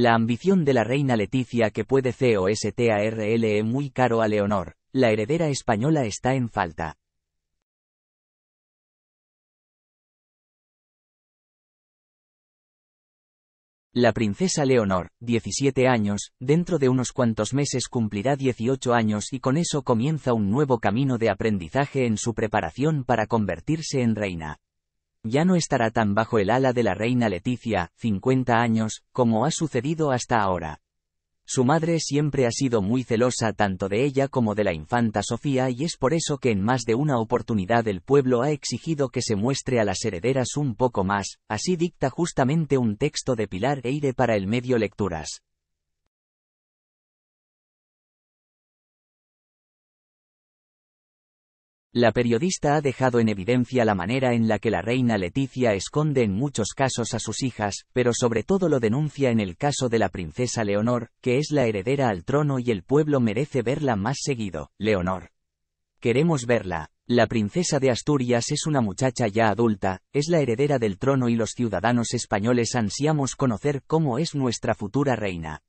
La ambición de la reina Leticia que puede COSTARLE muy caro a Leonor, la heredera española está en falta. La princesa Leonor, 17 años, dentro de unos cuantos meses cumplirá 18 años y con eso comienza un nuevo camino de aprendizaje en su preparación para convertirse en reina ya no estará tan bajo el ala de la reina Leticia, 50 años, como ha sucedido hasta ahora. Su madre siempre ha sido muy celosa tanto de ella como de la infanta Sofía y es por eso que en más de una oportunidad el pueblo ha exigido que se muestre a las herederas un poco más, así dicta justamente un texto de Pilar Eire para el medio Lecturas. La periodista ha dejado en evidencia la manera en la que la reina Leticia esconde en muchos casos a sus hijas, pero sobre todo lo denuncia en el caso de la princesa Leonor, que es la heredera al trono y el pueblo merece verla más seguido. Leonor. Queremos verla. La princesa de Asturias es una muchacha ya adulta, es la heredera del trono y los ciudadanos españoles ansiamos conocer cómo es nuestra futura reina.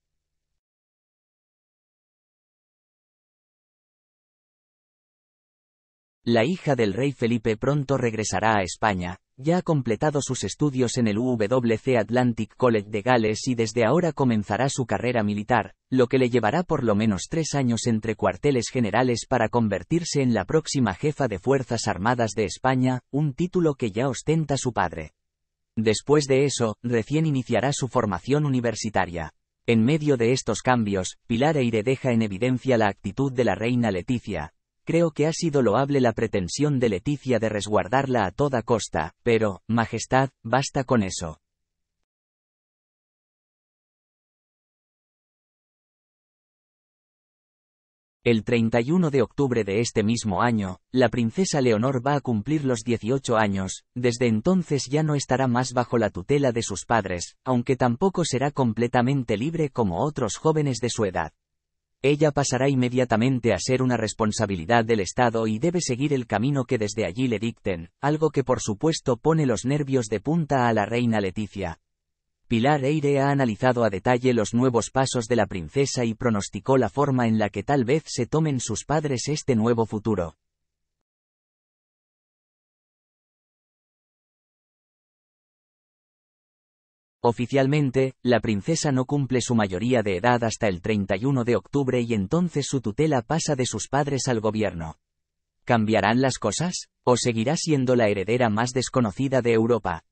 La hija del rey Felipe pronto regresará a España, ya ha completado sus estudios en el WC Atlantic College de Gales y desde ahora comenzará su carrera militar, lo que le llevará por lo menos tres años entre cuarteles generales para convertirse en la próxima jefa de Fuerzas Armadas de España, un título que ya ostenta su padre. Después de eso, recién iniciará su formación universitaria. En medio de estos cambios, Pilar Eire deja en evidencia la actitud de la reina Leticia, Creo que ha sido loable la pretensión de Leticia de resguardarla a toda costa, pero, Majestad, basta con eso. El 31 de octubre de este mismo año, la princesa Leonor va a cumplir los 18 años, desde entonces ya no estará más bajo la tutela de sus padres, aunque tampoco será completamente libre como otros jóvenes de su edad ella pasará inmediatamente a ser una responsabilidad del Estado y debe seguir el camino que desde allí le dicten, algo que por supuesto pone los nervios de punta a la reina Leticia. Pilar Eire ha analizado a detalle los nuevos pasos de la princesa y pronosticó la forma en la que tal vez se tomen sus padres este nuevo futuro. Oficialmente, la princesa no cumple su mayoría de edad hasta el 31 de octubre y entonces su tutela pasa de sus padres al gobierno. ¿Cambiarán las cosas? ¿O seguirá siendo la heredera más desconocida de Europa?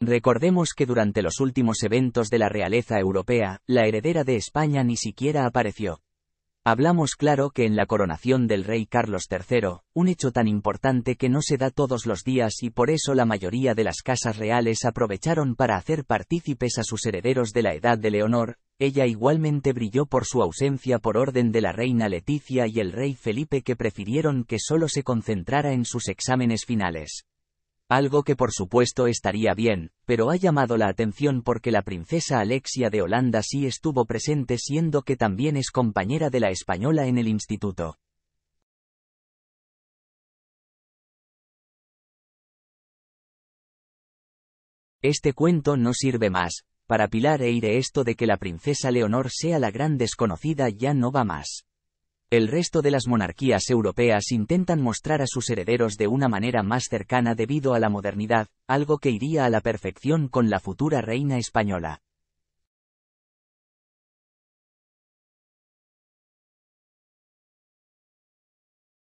Recordemos que durante los últimos eventos de la realeza europea, la heredera de España ni siquiera apareció. Hablamos claro que en la coronación del rey Carlos III, un hecho tan importante que no se da todos los días y por eso la mayoría de las casas reales aprovecharon para hacer partícipes a sus herederos de la edad de Leonor, ella igualmente brilló por su ausencia por orden de la reina Leticia y el rey Felipe que prefirieron que solo se concentrara en sus exámenes finales. Algo que por supuesto estaría bien, pero ha llamado la atención porque la princesa Alexia de Holanda sí estuvo presente siendo que también es compañera de la española en el instituto. Este cuento no sirve más, para Pilar Eire esto de que la princesa Leonor sea la gran desconocida ya no va más. El resto de las monarquías europeas intentan mostrar a sus herederos de una manera más cercana debido a la modernidad, algo que iría a la perfección con la futura reina española.